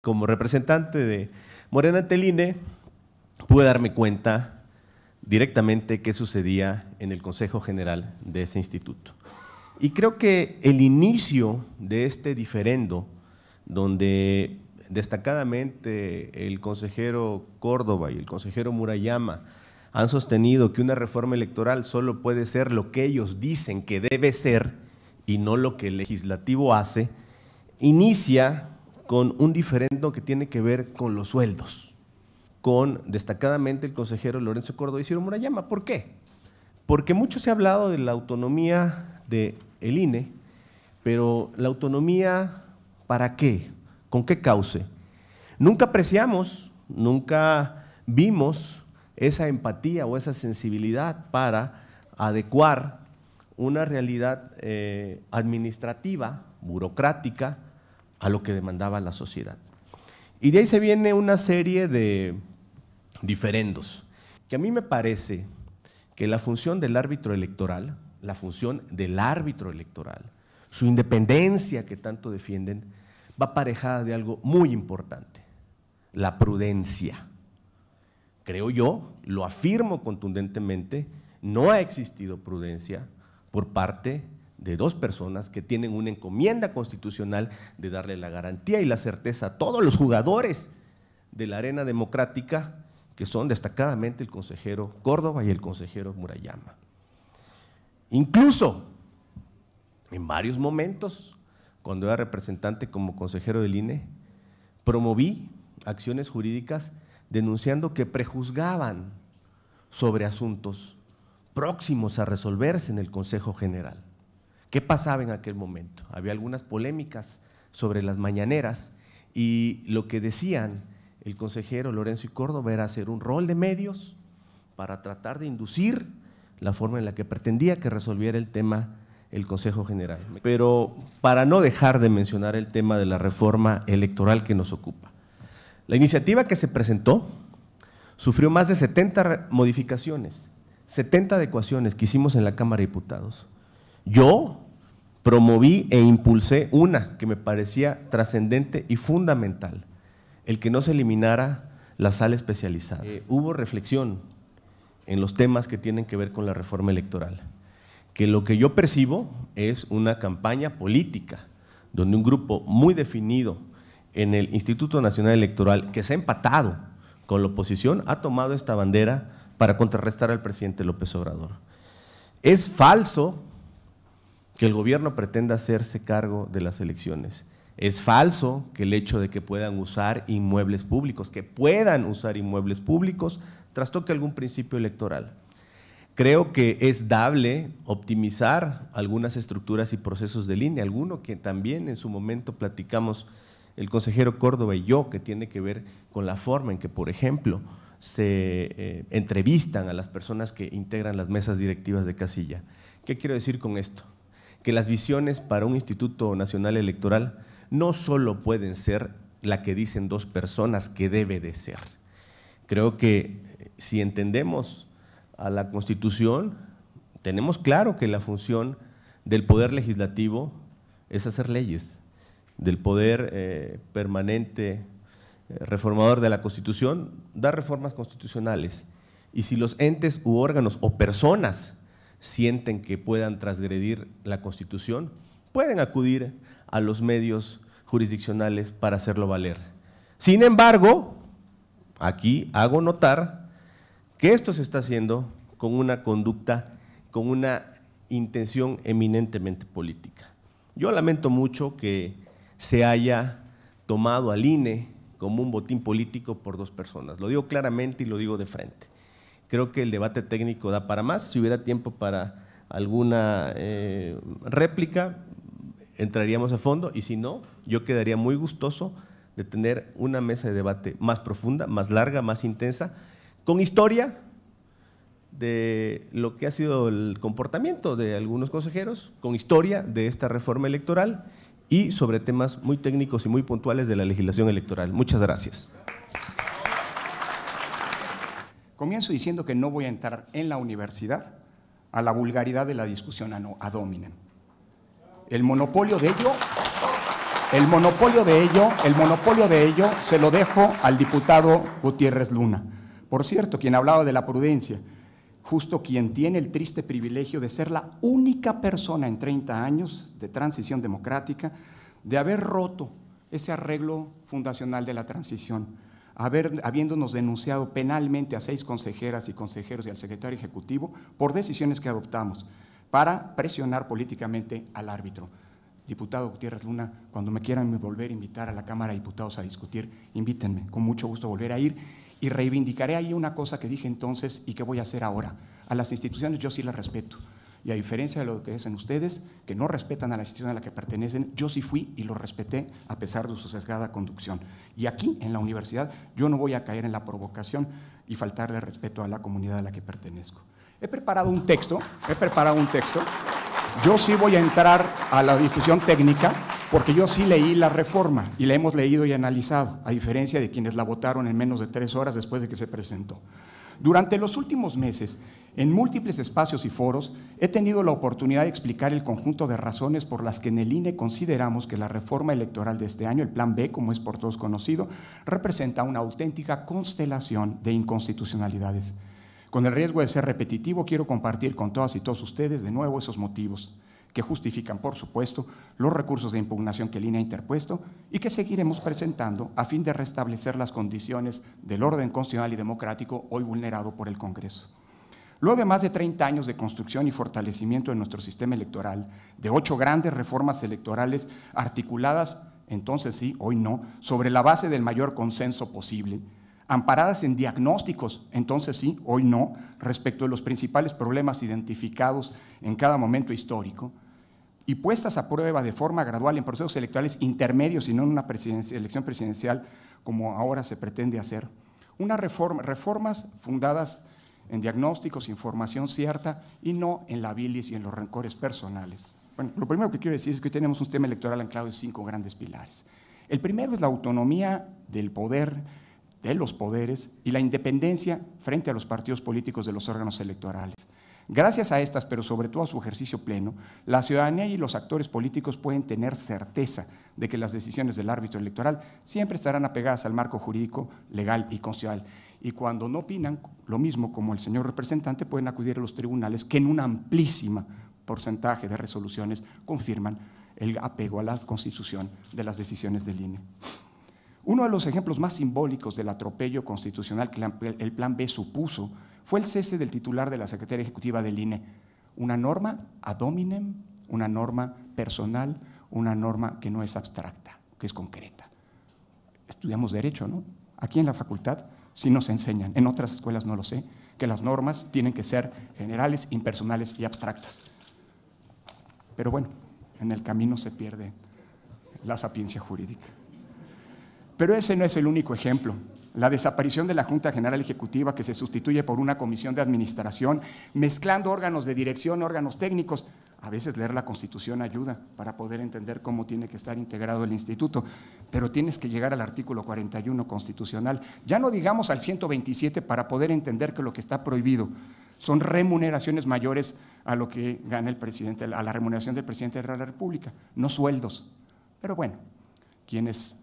como representante de Morena Teline, pude darme cuenta directamente qué sucedía en el Consejo General de ese instituto. Y creo que el inicio de este diferendo, donde destacadamente el consejero Córdoba y el consejero Murayama han sostenido que una reforma electoral solo puede ser lo que ellos dicen que debe ser y no lo que el legislativo hace, inicia con un diferendo que tiene que ver con los sueldos, con destacadamente el consejero Lorenzo Córdoba y Ciro Murayama. ¿Por qué? Porque mucho se ha hablado de la autonomía del el INE, pero la autonomía, ¿para qué? ¿Con qué cause? Nunca apreciamos, nunca vimos esa empatía o esa sensibilidad para adecuar una realidad eh, administrativa, burocrática, a lo que demandaba la sociedad. Y de ahí se viene una serie de diferendos, que a mí me parece que la función del árbitro electoral, la función del árbitro electoral, su independencia que tanto defienden, va aparejada de algo muy importante, la prudencia. Creo yo, lo afirmo contundentemente, no ha existido prudencia por parte de dos personas que tienen una encomienda constitucional de darle la garantía y la certeza a todos los jugadores de la arena democrática, que son destacadamente el consejero Córdoba y el consejero Murayama. Incluso en varios momentos, cuando era representante como consejero del INE, promoví acciones jurídicas denunciando que prejuzgaban sobre asuntos próximos a resolverse en el Consejo General. ¿Qué pasaba en aquel momento? Había algunas polémicas sobre las mañaneras y lo que decían el consejero Lorenzo y Córdoba era hacer un rol de medios para tratar de inducir la forma en la que pretendía que resolviera el tema el Consejo General. Pero para no dejar de mencionar el tema de la reforma electoral que nos ocupa. La iniciativa que se presentó sufrió más de 70 modificaciones, 70 adecuaciones que hicimos en la Cámara de Diputados. Yo promoví e impulsé una que me parecía trascendente y fundamental, el que no se eliminara la sala especializada. Eh, hubo reflexión en los temas que tienen que ver con la reforma electoral, que lo que yo percibo es una campaña política, donde un grupo muy definido en el Instituto Nacional Electoral, que se ha empatado con la oposición, ha tomado esta bandera para contrarrestar al presidente López Obrador. Es falso que el gobierno pretenda hacerse cargo de las elecciones. Es falso que el hecho de que puedan usar inmuebles públicos, que puedan usar inmuebles públicos, trastoque algún principio electoral. Creo que es dable optimizar algunas estructuras y procesos de línea, alguno que también en su momento platicamos el consejero Córdoba y yo, que tiene que ver con la forma en que, por ejemplo, se eh, entrevistan a las personas que integran las mesas directivas de casilla. ¿Qué quiero decir con esto? que las visiones para un Instituto Nacional Electoral no solo pueden ser la que dicen dos personas que debe de ser. Creo que eh, si entendemos a la Constitución, tenemos claro que la función del poder legislativo es hacer leyes, del poder eh, permanente eh, reformador de la Constitución, dar reformas constitucionales. Y si los entes u órganos o personas sienten que puedan transgredir la Constitución, pueden acudir a los medios jurisdiccionales para hacerlo valer. Sin embargo, aquí hago notar que esto se está haciendo con una conducta, con una intención eminentemente política. Yo lamento mucho que se haya tomado al INE como un botín político por dos personas. Lo digo claramente y lo digo de frente. Creo que el debate técnico da para más. Si hubiera tiempo para alguna eh, réplica, entraríamos a fondo y si no, yo quedaría muy gustoso de tener una mesa de debate más profunda, más larga, más intensa, con historia de lo que ha sido el comportamiento de algunos consejeros, con historia de esta reforma electoral y sobre temas muy técnicos y muy puntuales de la legislación electoral. Muchas gracias. Comienzo diciendo que no voy a entrar en la universidad a la vulgaridad de la discusión ah, a dominen. El monopolio de ello, el monopolio de ello, el monopolio de ello se lo dejo al diputado Gutiérrez Luna. Por cierto, quien hablaba de la prudencia, justo quien tiene el triste privilegio de ser la única persona en 30 años de transición democrática de haber roto ese arreglo fundacional de la transición habiéndonos denunciado penalmente a seis consejeras y consejeros y al secretario ejecutivo por decisiones que adoptamos para presionar políticamente al árbitro. Diputado Gutiérrez Luna, cuando me quieran volver a invitar a la Cámara de Diputados a discutir, invítenme, con mucho gusto volver a ir y reivindicaré ahí una cosa que dije entonces y que voy a hacer ahora. A las instituciones yo sí las respeto. Y a diferencia de lo que dicen ustedes, que no respetan a la institución a la que pertenecen, yo sí fui y lo respeté a pesar de su sesgada conducción. Y aquí, en la universidad, yo no voy a caer en la provocación y faltarle respeto a la comunidad a la que pertenezco. He preparado un texto, he preparado un texto. Yo sí voy a entrar a la discusión técnica porque yo sí leí la reforma y la hemos leído y analizado, a diferencia de quienes la votaron en menos de tres horas después de que se presentó. Durante los últimos meses en múltiples espacios y foros he tenido la oportunidad de explicar el conjunto de razones por las que en el INE consideramos que la reforma electoral de este año, el Plan B, como es por todos conocido, representa una auténtica constelación de inconstitucionalidades. Con el riesgo de ser repetitivo, quiero compartir con todas y todos ustedes de nuevo esos motivos que justifican, por supuesto, los recursos de impugnación que el INE ha interpuesto y que seguiremos presentando a fin de restablecer las condiciones del orden constitucional y democrático hoy vulnerado por el Congreso. Luego de más de 30 años de construcción y fortalecimiento de nuestro sistema electoral, de ocho grandes reformas electorales articuladas, entonces sí, hoy no, sobre la base del mayor consenso posible, amparadas en diagnósticos, entonces sí, hoy no, respecto de los principales problemas identificados en cada momento histórico, y puestas a prueba de forma gradual en procesos electorales intermedios y no en una elección presidencial como ahora se pretende hacer. Unas reformas fundadas en diagnósticos, información cierta y no en la bilis y en los rencores personales. Bueno, lo primero que quiero decir es que hoy tenemos un sistema electoral anclado en cinco grandes pilares. El primero es la autonomía del poder, de los poderes y la independencia frente a los partidos políticos de los órganos electorales. Gracias a estas, pero sobre todo a su ejercicio pleno, la ciudadanía y los actores políticos pueden tener certeza de que las decisiones del árbitro electoral siempre estarán apegadas al marco jurídico, legal y constitucional y cuando no opinan lo mismo como el señor representante, pueden acudir a los tribunales que en un amplísimo porcentaje de resoluciones confirman el apego a la constitución de las decisiones del INE. Uno de los ejemplos más simbólicos del atropello constitucional que el Plan B supuso fue el cese del titular de la Secretaría Ejecutiva del INE. Una norma ad hominem, una norma personal, una norma que no es abstracta, que es concreta. Estudiamos derecho, ¿no? Aquí en la facultad si nos enseñan, en otras escuelas no lo sé, que las normas tienen que ser generales, impersonales y abstractas. Pero bueno, en el camino se pierde la sapiencia jurídica. Pero ese no es el único ejemplo. La desaparición de la Junta General Ejecutiva que se sustituye por una comisión de administración, mezclando órganos de dirección, órganos técnicos, a veces leer la Constitución ayuda para poder entender cómo tiene que estar integrado el instituto, pero tienes que llegar al artículo 41 constitucional, ya no digamos al 127 para poder entender que lo que está prohibido son remuneraciones mayores a lo que gana el presidente, a la remuneración del presidente de la República, no sueldos. Pero bueno, quienes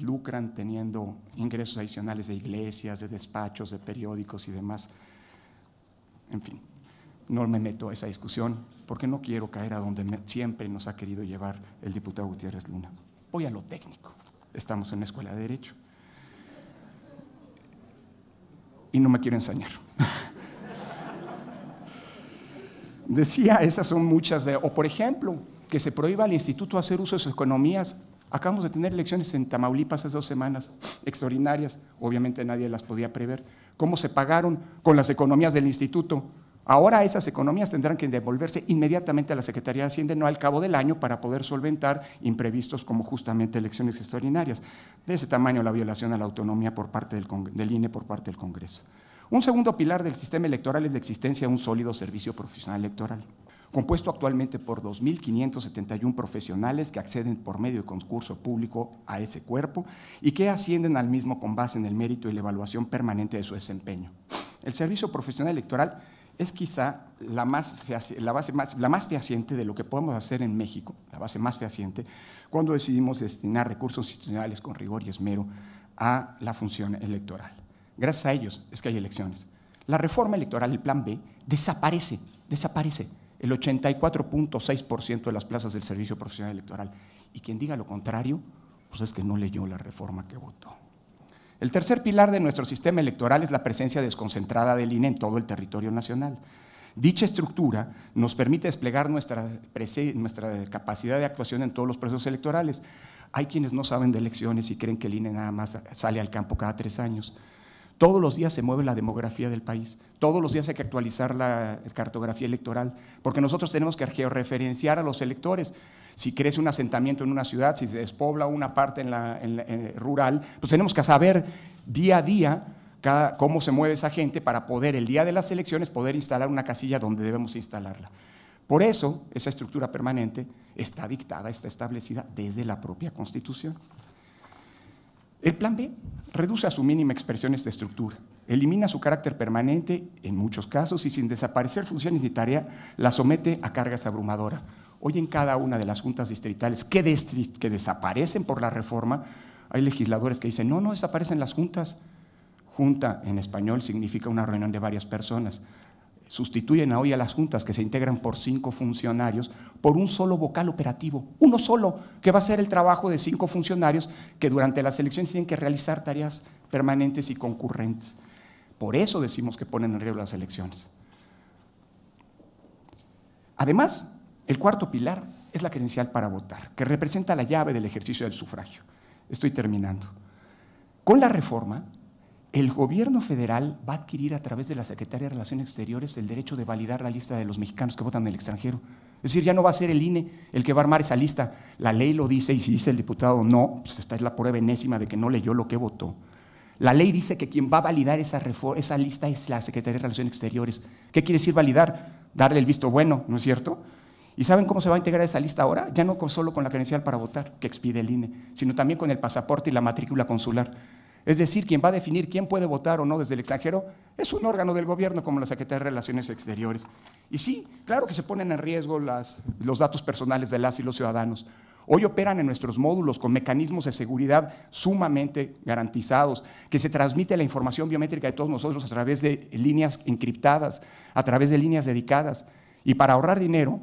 lucran teniendo ingresos adicionales de iglesias, de despachos, de periódicos y demás, en fin no me meto a esa discusión porque no quiero caer a donde siempre nos ha querido llevar el diputado Gutiérrez Luna. Voy a lo técnico. Estamos en la escuela de Derecho. Y no me quiero ensañar. Decía, esas son muchas de... O por ejemplo, que se prohíba al instituto hacer uso de sus economías. Acabamos de tener elecciones en Tamaulipas hace dos semanas, extraordinarias. Obviamente nadie las podía prever. ¿Cómo se pagaron con las economías del instituto? Ahora esas economías tendrán que devolverse inmediatamente a la Secretaría de Hacienda, no al cabo del año, para poder solventar imprevistos como justamente elecciones extraordinarias. De ese tamaño la violación a la autonomía por parte del, del INE por parte del Congreso. Un segundo pilar del sistema electoral es la existencia de un sólido servicio profesional electoral compuesto actualmente por 2.571 profesionales que acceden por medio de concurso público a ese cuerpo y que ascienden al mismo con base en el mérito y la evaluación permanente de su desempeño. El Servicio Profesional Electoral es quizá la más, base más, más fehaciente de lo que podemos hacer en México, la base más fehaciente, cuando decidimos destinar recursos institucionales con rigor y esmero a la función electoral. Gracias a ellos es que hay elecciones. La reforma electoral, el plan B, desaparece, desaparece el 84.6% de las plazas del Servicio Profesional Electoral. Y quien diga lo contrario, pues es que no leyó la reforma que votó. El tercer pilar de nuestro sistema electoral es la presencia desconcentrada del INE en todo el territorio nacional. Dicha estructura nos permite desplegar nuestra, nuestra capacidad de actuación en todos los procesos electorales. Hay quienes no saben de elecciones y creen que el INE nada más sale al campo cada tres años. Todos los días se mueve la demografía del país, todos los días hay que actualizar la cartografía electoral, porque nosotros tenemos que georreferenciar a los electores si crece un asentamiento en una ciudad, si se despobla una parte en la, rural, pues tenemos que saber día a día cómo se mueve esa gente para poder el día de las elecciones poder instalar una casilla donde debemos instalarla. Por eso esa estructura permanente está dictada, está establecida desde la propia Constitución. El plan B reduce a su mínima expresión esta estructura, elimina su carácter permanente en muchos casos y sin desaparecer funciones ni tarea, la somete a cargas abrumadoras. Hoy en cada una de las juntas distritales que, desaparecen por la reforma, hay legisladores que dicen, no, no desaparecen las juntas. Junta en español significa una reunión de varias personas. Sustituyen hoy a las juntas que se integran por cinco funcionarios por un solo vocal operativo, uno solo, que va a ser el trabajo de cinco funcionarios que durante las elecciones tienen que realizar tareas permanentes y concurrentes. Por eso decimos que ponen en riesgo las elecciones. Además, el cuarto pilar es la credencial para votar, que representa la llave del ejercicio del sufragio. Estoy terminando. Con la reforma, el gobierno federal va a adquirir a través de la Secretaría de Relaciones Exteriores el derecho de validar la lista de los mexicanos que votan en el extranjero. Es decir, ya no va a ser el INE el que va a armar esa lista. La ley lo dice y si dice el diputado no, pues esta es la prueba enésima de que no leyó lo que votó. La ley dice que quien va a validar esa, esa lista es la Secretaría de Relaciones Exteriores. ¿Qué quiere decir validar? Darle el visto bueno, ¿no es cierto? ¿Y saben cómo se va a integrar esa lista ahora? Ya no solo con la credencial para votar, que expide el INE, sino también con el pasaporte y la matrícula consular. Es decir, quien va a definir quién puede votar o no desde el extranjero es un órgano del gobierno como la Secretaría de Relaciones Exteriores. Y sí, claro que se ponen en riesgo las, los datos personales de las y los ciudadanos. Hoy operan en nuestros módulos con mecanismos de seguridad sumamente garantizados, que se transmite la información biométrica de todos nosotros a través de líneas encriptadas, a través de líneas dedicadas. Y para ahorrar dinero,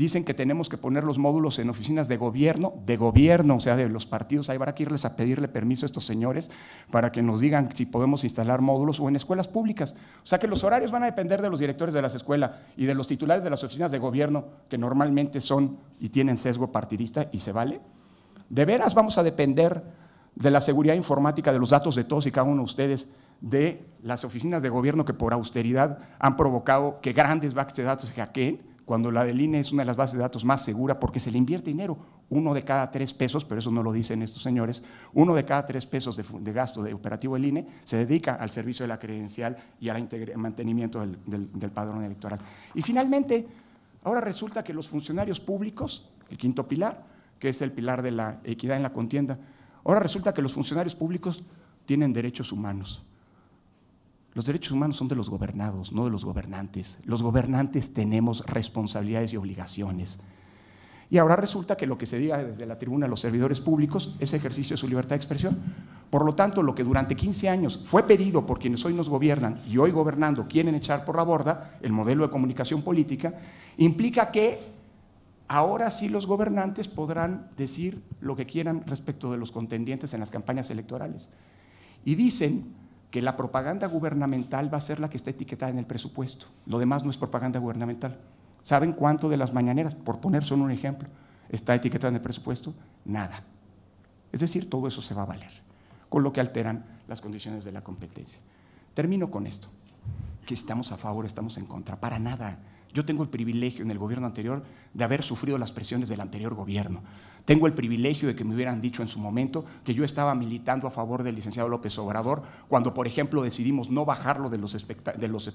Dicen que tenemos que poner los módulos en oficinas de gobierno, de gobierno, o sea, de los partidos. Ahí habrá que irles a pedirle permiso a estos señores para que nos digan si podemos instalar módulos o en escuelas públicas. O sea, que los horarios van a depender de los directores de las escuelas y de los titulares de las oficinas de gobierno, que normalmente son y tienen sesgo partidista y se vale. ¿De veras vamos a depender de la seguridad informática, de los datos de todos y cada uno de ustedes, de las oficinas de gobierno que por austeridad han provocado que grandes bases de datos se hackeen? cuando la del INE es una de las bases de datos más segura porque se le invierte dinero, uno de cada tres pesos, pero eso no lo dicen estos señores, uno de cada tres pesos de, gasto de operativo del INE se dedica al servicio de la credencial y al mantenimiento del padrón electoral. Y finalmente, ahora resulta que los funcionarios públicos, el quinto pilar, que es el pilar de la equidad en la contienda, ahora resulta que los funcionarios públicos tienen derechos humanos. Los derechos humanos son de los gobernados, no de los gobernantes. Los gobernantes tenemos responsabilidades y obligaciones. Y ahora resulta que lo que se diga desde la tribuna a los servidores públicos es ejercicio de su libertad de expresión. Por lo tanto, lo que durante 15 años fue pedido por quienes hoy nos gobiernan y hoy gobernando quieren echar por la borda, el modelo de comunicación política, implica que ahora sí los gobernantes podrán decir lo que quieran respecto de los contendientes en las campañas electorales. Y dicen que la propaganda gubernamental va a ser la que está etiquetada en el presupuesto. Lo demás no es propaganda gubernamental. ¿Saben cuánto de las mañaneras, por poner solo un ejemplo, está etiquetada en el presupuesto? Nada. Es decir, todo eso se va a valer, con lo que alteran las condiciones de la competencia. Termino con esto, que estamos a favor, estamos en contra, para nada. Yo tengo el privilegio en el gobierno anterior de haber sufrido las presiones del anterior gobierno. Tengo el privilegio de que me hubieran dicho en su momento que yo estaba militando a favor del licenciado López Obrador cuando, por ejemplo, decidimos no bajarlo de los,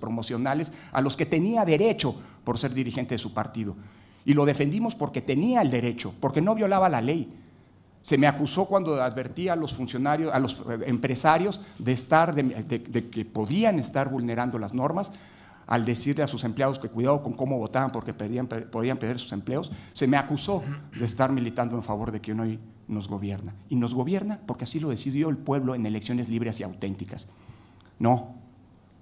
promocionales a los que tenía derecho por ser dirigente de su partido. Y lo defendimos porque tenía el derecho, porque no violaba la ley. Se me acusó cuando advertía a los funcionarios, a los eh, empresarios de estar, de que podían estar vulnerando las normas, al decirle a sus empleados que cuidado con cómo votaban porque podían perder sus empleos, se me acusó de estar militando en favor de que hoy nos gobierna. Y nos gobierna porque así lo decidió el pueblo en elecciones libres y auténticas. No,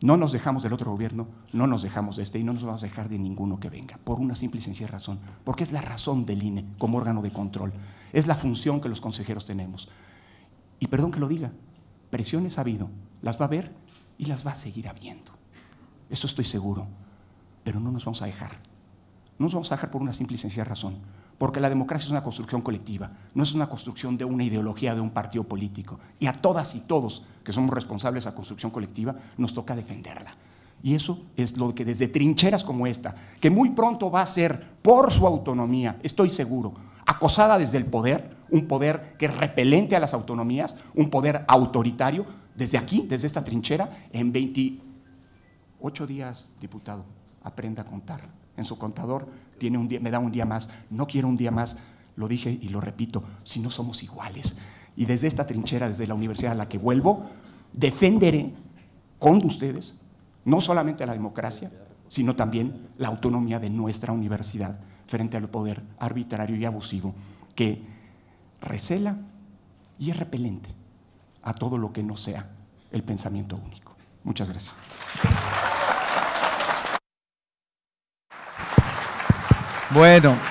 no nos dejamos del otro gobierno, no nos dejamos de este y no nos vamos a dejar de ninguno que venga, por una simple y sencilla razón, porque es la razón del INE como órgano de control, es la función que los consejeros tenemos. Y perdón que lo diga, presiones ha habido, las va a haber y las va a seguir habiendo. Eso estoy seguro. Pero no nos vamos a dejar. No nos vamos a dejar por una simple y sencilla razón. Porque la democracia es una construcción colectiva, no es una construcción de una ideología, de un partido político. Y a todas y todos que somos responsables de esa construcción colectiva, nos toca defenderla. Y eso es lo que desde trincheras como esta, que muy pronto va a ser, por su autonomía, estoy seguro, acosada desde el poder, un poder que es repelente a las autonomías, un poder autoritario, desde aquí, desde esta trinchera, en 20 Ocho días, diputado, aprenda a contar. En su contador tiene un día, me da un día más, no quiero un día más. Lo dije y lo repito, si no somos iguales. Y desde esta trinchera, desde la universidad a la que vuelvo, defenderé con ustedes no solamente la democracia, sino también la autonomía de nuestra universidad frente al poder arbitrario y abusivo que recela y es repelente a todo lo que no sea el pensamiento único. Muchas gracias. Bueno.